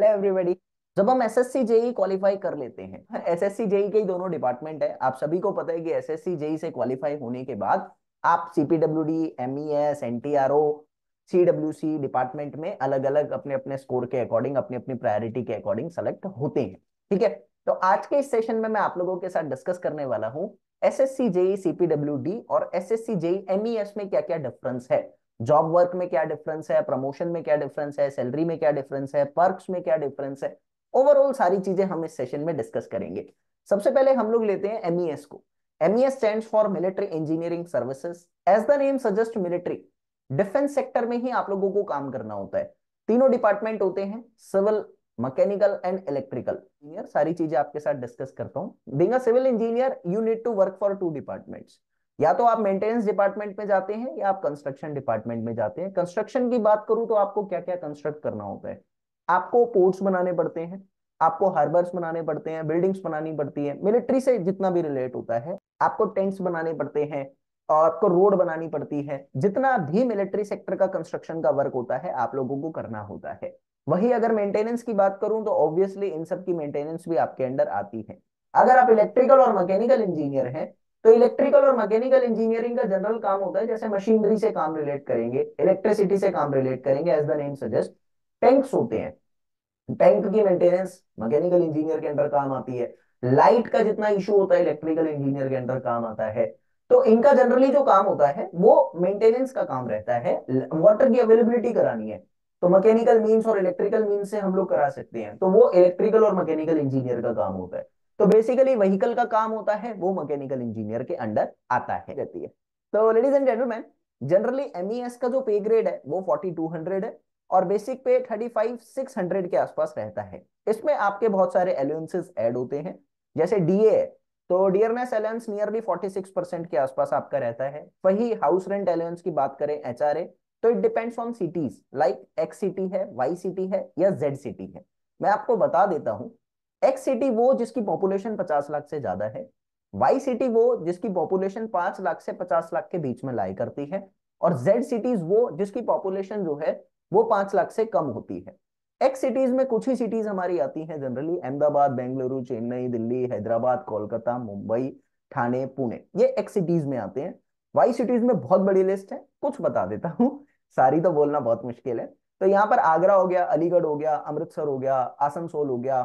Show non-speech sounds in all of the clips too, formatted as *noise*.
hello everybody जब हम S S JEE qualify कर लेते हैं एस एस जेई के ही दोनों डिपार्टमेंट है आप सभी को पता है कि एस एस जेई से क्वालिफाई होने के बाद आप CPW D M E S N T R O C W C department में अलग अलग अपने अपने स्कोर के अकॉर्डिंग अपनी अपनी प्रायोरिटी के अकॉर्डिंग सेलेक्ट होते हैं ठीक है तो आज के इस सेशन में मैं आप लोगों के साथ डिस्कस करने वाला हूँ S S C JE CPW D और S S C JE MES में क्या क्या डिफरेंस है जॉब वर्क में क्या डिफरेंस है प्रमोशन में क्या डिफरेंस है सैलरी में क्या डिफरेंस है पर्क्स में क्या डिफरेंस है ओवरऑल सारी चीजें हम इस सेशन में डिस्कस करेंगे सबसे पहले हम लोग लेते हैं एमईएस e को MES stand for military engineering services as the name suggest military defence sector में ही आप लोगों को काम करना होता है तीनों डिपार्टमेंट होते हैं civil mechanical and electrical engineer सारी चीजें आपके साथ डिस्कस करता हूं being civil engineer you need to work for two departments या तो आप मेंटेनेंस डिपार्टमेंट में जाते हैं या आप कंस्ट्रक्शन डिपार्टमेंट में जाते हैं कंस्ट्रक्शन की बात करूं तो आपको क्या क्या कंस्ट्रक्ट करना होता है आपको पोर्ट्स बनाने पड़ते हैं आपको हार्बर्स बनाने पड़ते हैं बिल्डिंग्स बनानी पड़ती है मिलिट्री से जितना भी रिलेट होता है आपको टेंट्स बनाने पड़ते हैं और आपको रोड बनानी पड़ती है जितना भी मिलिट्री सेक्टर का कंस्ट्रक्शन का वर्क होता है आप लोगों को करना होता है वही अगर मेंटेनेंस की बात करूं तो ऑब्वियसली इन सब की मेंटेनेंस भी आपके अंडर आती है अगर आप इलेक्ट्रिकल और मैकेनिकल इंजीनियर हैं तो इलेक्ट्रिकल और मैकेनिकल इंजीनियरिंग का जनरल काम होता है जैसे मशीनरी से काम रिलेट करेंगे इलेक्ट्रिसिटी से काम रिलेट करेंगे as the name suggest tanks होते हैं टैंक की मेंटेनेंस मैकेनिकल इंजीनियर के अंडर काम आती है लाइट का जितना इशू होता है इलेक्ट्रिकल इंजीनियर के अंडर काम आता है तो इनका जनरली जो काम होता है वो मेंटेनेंस का काम रहता है वाटर की अवेलेबिलिटी करानी है तो मैकेनिकल मीन्स और इलेक्ट्रिकल मीन्स से हम लोग करा सकते हैं तो वो इलेक्ट्रिकल और मैकेनिकल इंजीनियर का काम होता है तो बेसिकली व्हीकल का काम होता है वो मैकेनिकल इंजीनियर के अंडर आता है रहती है तो ladies and gentleman generally M का जो पे ग्रेड है वो 4200 है और बेसिक पे हंड्रेड के आसपास रहता है इसमें आपके बहुत सारे एलोएंसेस ऐड होते हैं जैसे डीए तो डियरनेस अलाउंस नियरली 46 परसेंट के आसपास आपका रहता है वही हाउस रेंट अलाउंस की बात करें एचआरए तो it depends on cities like X city है वाई सिटी है या जेड सिटी है मैं आपको बता देता हूँ एक्स सिटी वो जिसकी पॉपुलेशन पचास लाख से ज्यादा है वाई सिटी वो जिसकी पॉपुलेशन पांच लाख से पचास लाख के बीच में लाई करती है और जेड सिटीज वो जिसकी पॉपुलेशन जो है वो पांच लाख से कम होती है एक्स सिटीज में कुछ ही सिटीज हमारी आती हैं जनरली अहमदाबाद बेंगलुरु चेन्नई दिल्ली हैदराबाद कोलकाता मुंबई ठाणे पुणे ये एक्स सिटीज में आते हैं वाई सिटीज में बहुत बड़ी लिस्ट है कुछ बता देता हूँ सारी तो बोलना बहुत मुश्किल है तो यहाँ पर आगरा हो गया अलीगढ़ हो गया अमृतसर हो गया आसनसोल हो गया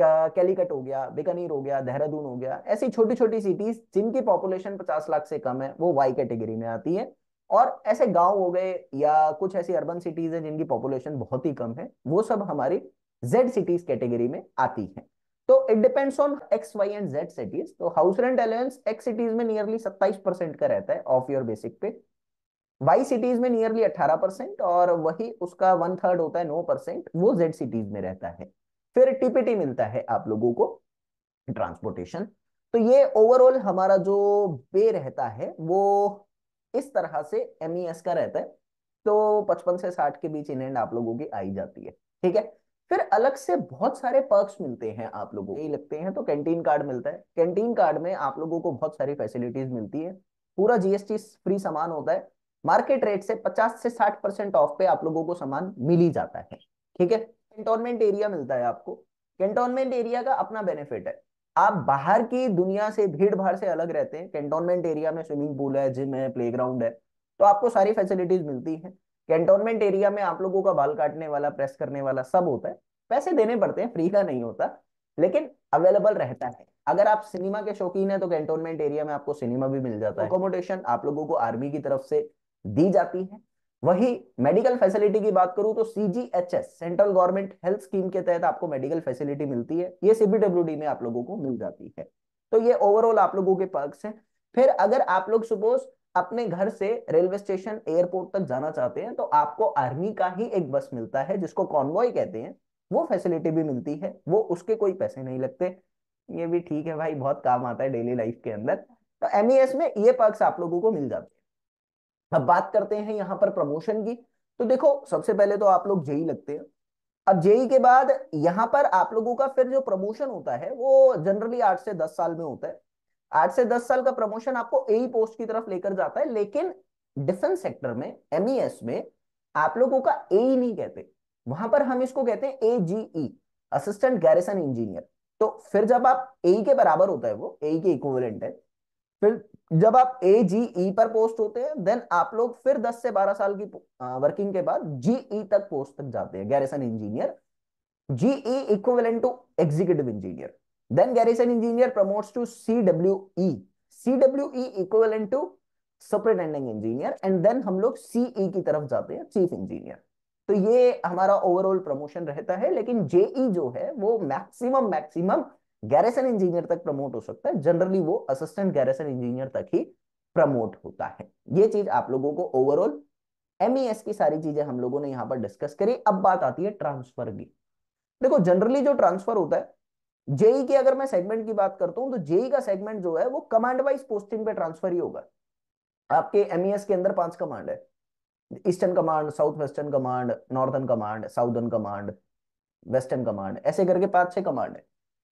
कैलीकट हो गया बीकानेर हो गया देहरादून हो गया ऐसी छोटी छोटी सिटीज जिनकी पॉपुलेशन पचास लाख से कम है वो वाई कैटेगरी में आती है और ऐसे गांव हो गए या कुछ ऐसी अर्बन सिटीज हैं जिनकी पॉपुलेशन बहुत ही कम है वो सब हमारी जेड सिटीज कैटेगरी में आती है तो it depends on X Y and Z cities तो house rent allowance X cities में नियरली सत्ताईस परसेंट का रहता है of your basic pay Y cities में नियरली अठारह परसेंट और वही उसका वन थर्ड होता है नौ परसेंट वो जेड सिटीज में रहता है फिर टीपीटी मिलता है आप लोगों को ट्रांसपोर्टेशन तो ये ओवरऑल हमारा जो बे रहता है वो इस तरह से एमईएस e का रहता है तो पचपन से साठ के बीच इन आप लोगों की आई जाती है ठीक है फिर अलग से बहुत सारे पर्क्स मिलते हैं आप लोगों को लगते हैं तो कैंटीन कार्ड मिलता है कैंटीन कार्ड में आप लोगों को बहुत सारी फैसिलिटीज मिलती है पूरा जीएसटी फ्री सामान होता है मार्केट रेट से 50 से 60 परसेंट ऑफ पे आप लोगों को सामान मिल ही जाता है ठीक है कंटोनमेंट एरिया मिलता है आपको कैंटोनमेंट एरिया का अपना बेनिफिट है आप बाहर की दुनिया से भीड़ भाड़ से अलग रहते हैं कैंटोनमेंट एरिया में स्विमिंग पूल है जिम है प्ले है तो आपको सारी फैसिलिटीज मिलती है कैंटोनमेंट एरिया में आप लोगों का बाल काटने वाला प्रेस करने वाला सब होता है पैसे देने पड़ते हैं फ्री का नहीं होता लेकिन अवेलेबल रहता है अगर आप सिनेमा के शौकीन है तो कैंटोनमेंट एरिया में आपको सिनेमा भी मिल जाता है अकोमोडेशन आप लोगों को आर्मी की तरफ से दी जाती है वही मेडिकल फैसिलिटी की बात करूं तो CGHS central government health scheme के तहत आपको मेडिकल फैसिलिटी मिलती है ये सीबीडब्ल्यूडी में आप लोगों को मिल जाती है तो ये ओवरऑल आप लोगों के पर्क्स हैं फिर अगर आप लोग सपोज अपने घर से रेलवे स्टेशन एयरपोर्ट तक जाना चाहते हैं तो आपको आर्मी का ही एक बस मिलता है जिसको कॉन्वॉय कहते हैं वो फैसिलिटी भी मिलती है वो उसके कोई पैसे नहीं लगते ये भी ठीक है भाई बहुत काम आता है डेली लाइफ के अंदर तो एमईएस e में ये पर्क्स आप लोगों को मिल जाते हैं अब बात करते हैं यहाँ पर प्रमोशन की तो देखो सबसे पहले तो आप लोग जेई e लगते हैं अब जेई e के बाद यहाँ पर आप लोगों का फिर जो प्रमोशन होता है वो जनरली आठ से दस साल में होता है आठ से दस साल का प्रमोशन आपको ए पोस्ट e की तरफ लेकर जाता है लेकिन डिफेंस सेक्टर में एम में आप लोगों का ए नहीं कहते वहां पर हम इसको कहते हैं A E assistant garrison engineer तो फिर जब आप ए के बराबर होता है वो ए के इक्वलेंट है फिर जब आप ए जी ई पर पोस्ट होते हैं देन आप लोग फिर 10 से 12 साल की वर्किंग के बाद जीई e तक पोस्ट तक जाते हैं garrison engineer GE equivalent to executive engineer then garrison engineer promotes to CWE CWE equivalent to superintending engineer and then हम लोग सीई e की तरफ जाते हैं चीफ इंजीनियर तो ये हमारा ओवरऑल प्रमोशन रहता है लेकिन जेई e जो है वो मैक्सिमम मैक्सिमम गैरेसन इंजीनियर तक प्रमोट हो सकता है जनरली वो असिस्टेंट गैरेसन इंजीनियर तक ही प्रमोट होता है ये चीज आप लोगों को ओवरऑल एमईएस e की सारी चीजें हम लोगों ने यहाँ पर डिस्कस करी अब बात आती है ट्रांसफर की देखो जनरली जो ट्रांसफर होता है जेई e की अगर मैं सेगमेंट की बात करता हूं तो जेई e का सेगमेंट जो है वो कमांड वाइज पोस्टिंग पे ट्रांसफर ही होगा आपके एमईएस के अंदर पांच कमांड है eastern command south western command northern command southern command western command ऐसे करके पांच छह कमांड है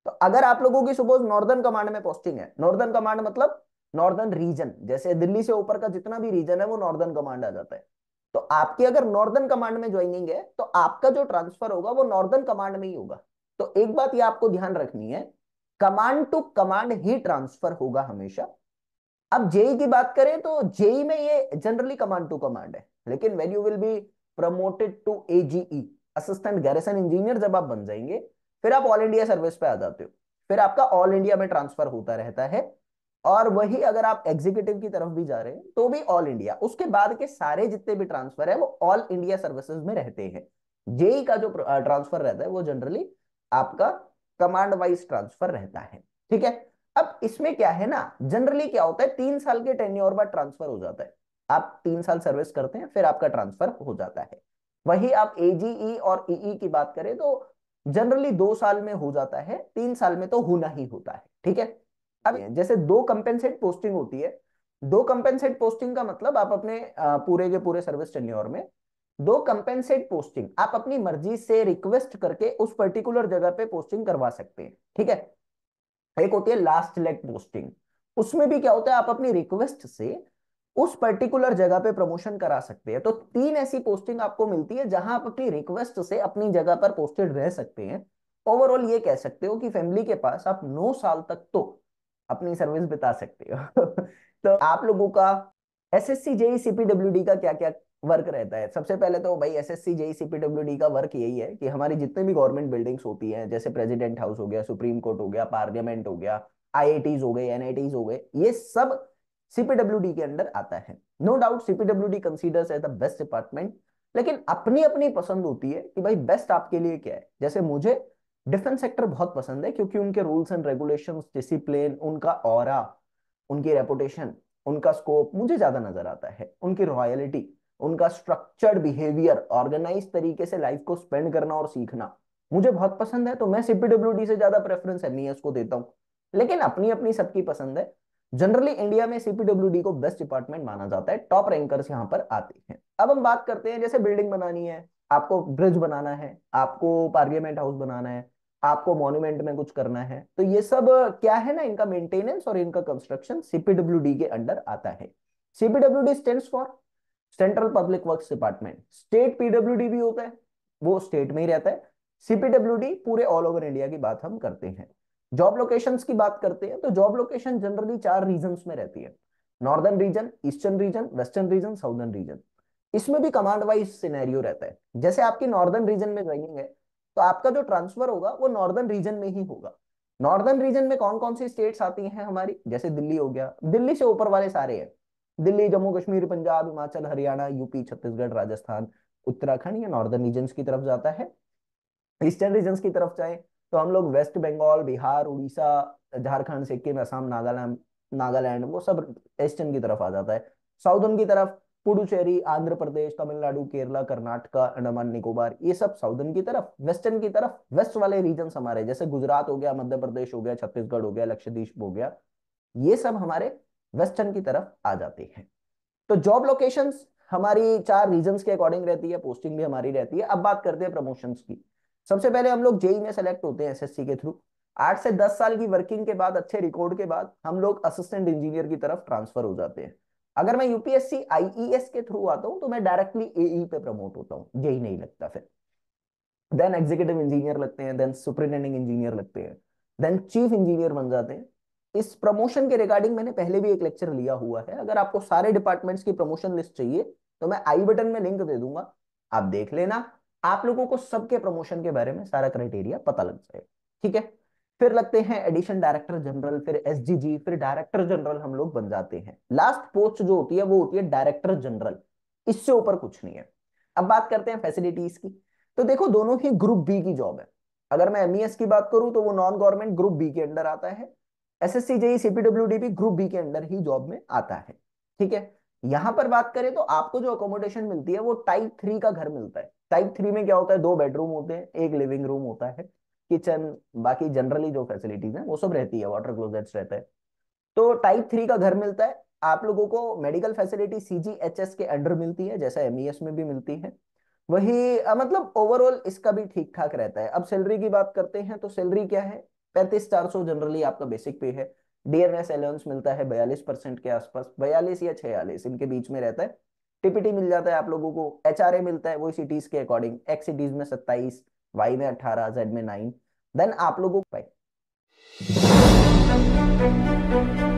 तो अगर आप लोगों की सपोज नॉर्दर्न कमांड में पोस्टिंग है नॉर्दर्न कमांड मतलब नॉर्दर्न रीजन जैसे दिल्ली से ऊपर का जितना भी रीजन है वो नॉर्दर्न कमांड आ जाता है तो आपकी अगर नॉर्दर्न कमांड में ज्वाइनिंग है तो आपका जो ट्रांसफर होगा वो नॉर्दर्न कमांड में ही होगा तो एक बात ये आपको ध्यान रखनी है कमांड टू कमांड ही ट्रांसफर होगा हमेशा अब जेई e की बात करें तो जेई e में ये जनरली कमांड टू कमांड है लेकिन when you will be promoted to AGE assistant garrison engineer जब आप बन जाएंगे फिर आप ऑल इंडिया सर्विस पे आ जाते हो फिर आपका ऑल इंडिया में ट्रांसफर होता रहता है और वही अगर आप एग्जीक्यूटिव की तरफ भी जा रहे हैं तो भी ऑल इंडिया उसके बाद के सारे जितने भी ट्रांसफर है वो ऑल इंडिया सर्विसेज में रहते हैं जेई e e का जो ट्रांसफर रहता है वो जनरली आपका कमांड वाइज ट्रांसफर रहता है ठीक है अब इसमें क्या है ना जनरली क्या होता है तीन साल के टेन्योर बाद ट्रांसफर हो जाता है आप तीन साल सर्विस करते हैं फिर आपका ट्रांसफर हो जाता है वही आप एजीई e और ईई की बात करें तो जनरली दो साल में हो जाता है तीन साल में तो होना ही होता है ठीक है अब जैसे दो कंपेंसेट पोस्टिंग होती है दो कंपेंसेट पोस्टिंग का मतलब आप अपने पूरे के पूरे सर्विस टेन्योर में दो कंपेंसेट पोस्टिंग आप अपनी मर्जी से रिक्वेस्ट करके उस पर्टिकुलर जगह पे पोस्टिंग करवा सकते हैं ठीक है एक होती है लास्ट लेग पोस्टिंग उसमें भी क्या होता है आप अपनी रिक्वेस्ट से उस पर्टिकुलर जगह पे प्रमोशन करा सकते हैं तो तीन ऐसी पोस्टिंग आपको मिलती है जहां आप अपनी रिक्वेस्ट से अपनी जगह पर पोस्टेड रह सकते हैं ओवरऑल ये कह सकते हो कि फैमिली के पास आप नौ साल तक तो अपनी सर्विस बिता सकते हो *laughs* तो आप लोगों का S S C JE CPW का क्या क्या वर्क रहता है सबसे पहले तो भाई S S C JE CPW D का वर्क यही है कि हमारी जितने भी गवर्नमेंट बिल्डिंग्स होती हैं जैसे प्रेसिडेंट हाउस हो गया सुप्रीम कोर्ट हो गया पार्लियामेंट हो गया टीज हो गए एनआईटीज हो गए ये सब सीपीडब्ल्यूडी के अंडर आता है no doubt CPWD considers as best department लेकिन अपनी अपनी पसंद होती है कि भाई बेस्ट आपके लिए क्या है जैसे मुझे डिफेंस सेक्टर बहुत पसंद है क्योंकि उनके रूल्स एंड रेगुलेशन डिसिप्लिन उनका और उनकी रेपुटेशन उनका स्कोप मुझे ज्यादा नजर आता है उनकी रॉयलिटी उनका स्ट्रक्चर्ड बिहेवियर ऑर्गेनाइज तरीके से लाइफ को स्पेंड करना और सीखना मुझे बहुत पसंद है तो मैं सीपीडब्ल्यू से ज्यादा प्रेफरेंस एमईएस e को देता हूँ लेकिन अपनी अपनी सबकी पसंद है जनरली इंडिया में सीपीडब्ल्यू को बेस्ट डिपार्टमेंट माना जाता है टॉप रैंकर्स यहाँ पर आते हैं अब हम बात करते हैं जैसे बिल्डिंग बनानी है आपको ब्रिज बनाना है आपको पार्लियामेंट हाउस बनाना है आपको मॉन्यूमेंट में कुछ करना है तो ये सब क्या है ना इनका मेंटेनेंस और इनका कंस्ट्रक्शन सीपीडब्ल्यू के अंडर आता है D stand for central public work department state PW भी होता है वो स्टेट में ही रहता है सीपीडब्ल्यू पूरे ऑल ओवर इंडिया की बात हम करते हैं जॉब लोकेशन की बात करते हैं तो जॉब लोकेशन जनरली चार रीजन में रहती है northern region eastern region western region southern region इसमें भी कमांड वाइज सिनेरियो रहता है जैसे आपकी नॉर्दर्न रीजन में ज्वाइनिंग है तो आपका जो ट्रांसफर होगा वो नॉर्दर्न रीजन में ही होगा नॉर्दर्न रीजन में कौन कौन सी स्टेट्स आती हैं हमारी जैसे दिल्ली हो गया दिल्ली से ऊपर वाले सारे हैं दिल्ली जम्मू कश्मीर पंजाब हिमाचल हरियाणा यूपी छत्तीसगढ़ राजस्थान उत्तराखंड या नॉर्दर्न रीजन की तरफ जाता है ईस्टर्न रीजन की तरफ जाए तो हम लोग वेस्ट बंगाल बिहार उड़ीसा झारखंड सिक्किम असम नागालैंड नागालैंड वो सब ईस्टर्न की तरफ आ जाता है साउदर्न की तरफ पुडुचेरी आंध्र प्रदेश तमिलनाडु केरला कर्नाटका अंडमान निकोबार ये सब साउदर्न की तरफ वेस्टर्न की तरफ वेस्ट वाले रीजन हमारे जैसे गुजरात हो गया मध्य प्रदेश हो गया छत्तीसगढ़ हो गया लक्षद्वीप हो गया ये सब हमारे वेस्टर्न की तरफ आ जाते हैं तो जॉब लोकेशंस हमारी चार रीजन के अकॉर्डिंग रहती है पोस्टिंग भी हमारी रहती है अब बात करते हैं प्रमोशन की सबसे पहले हम लोग जेई में सेलेक्ट होते हैं एसएससी के थ्रू आठ से दस साल की वर्किंग के बाद अच्छे रिकॉर्ड के बाद हम लोग असिस्टेंट इंजीनियर की तरफ ट्रांसफर हो जाते हैं अगर मैं यूपीएससी आईईएस e के थ्रू आता हूँ तो मैं डायरेक्टली ए e पे प्रमोट होता हूँ जेई नहीं लगता फिर देन एग्जीक्यूटिव इंजीनियर लगते हैं देन सुपरिटेंडिंग इंजीनियर लगते हैं देन चीफ इंजीनियर बन जाते हैं इस प्रमोशन के रिगार्डिंग मैंने पहले भी एक लेक्चर लिया हुआ है अगर आपको सारे डिपार्टमेंट्स की प्रमोशन लिस्ट चाहिए तो मैं आई बटन में लिंक दे दूंगा आप देख लेना आप लोगों को सबके प्रमोशन के बारे में सारा क्राइटेरिया पता लग जाएगा ठीक है फिर लगते हैं एडिशन डायरेक्टर जनरल फिर एसजीजी फिर डायरेक्टर जनरल हम लोग बन जाते हैं लास्ट पोस्ट जो होती है वो होती है डायरेक्टर जनरल इससे ऊपर कुछ नहीं है अब बात करते हैं फैसिलिटीज की तो देखो दोनों ही ग्रुप बी की जॉब है अगर मैं एमईएस e की बात करूं तो वो नॉन गवर्नमेंट ग्रुप बी के अंडर आता है S S SSC JE CPWD भी ग्रुप बी के अंडर ही जॉब में आता है ठीक है यहां पर बात करें तो आपको जो अकोमोडेशन मिलती है वो टाइप थ्री का घर मिलता है टाइप थ्री में क्या होता है दो बेडरूम होते हैं एक लिविंग रूम होता है किचन बाकी जनरली जो फैसिलिटीज है वो सब रहती है वाटर क्लोजेट्स रहता है तो टाइप थ्री का घर मिलता है आप लोगों को मेडिकल फैसिलिटी सीजीएचएस के अंडर मिलती है जैसा एमईएस e में भी मिलती है वही आ, मतलब ओवरऑल इसका भी ठीक ठाक रहता है अब सैलरी की बात करते हैं तो सैलरी क्या है पैंतीस चार सौ जनरली आपका बेसिक पे है डीएनएस एलोन्स मिलता है बयालीस परसेंट के आसपास बयालीस या छियालीस इनके बीच में रहता है टीपीटी मिल जाता है आप लोगों को एच मिलता है वो सिटीज के अकॉर्डिंग एक्स सिटीज में सत्ताईस वाई में अट्ठारह जेड में नाइन देन आप लोगों को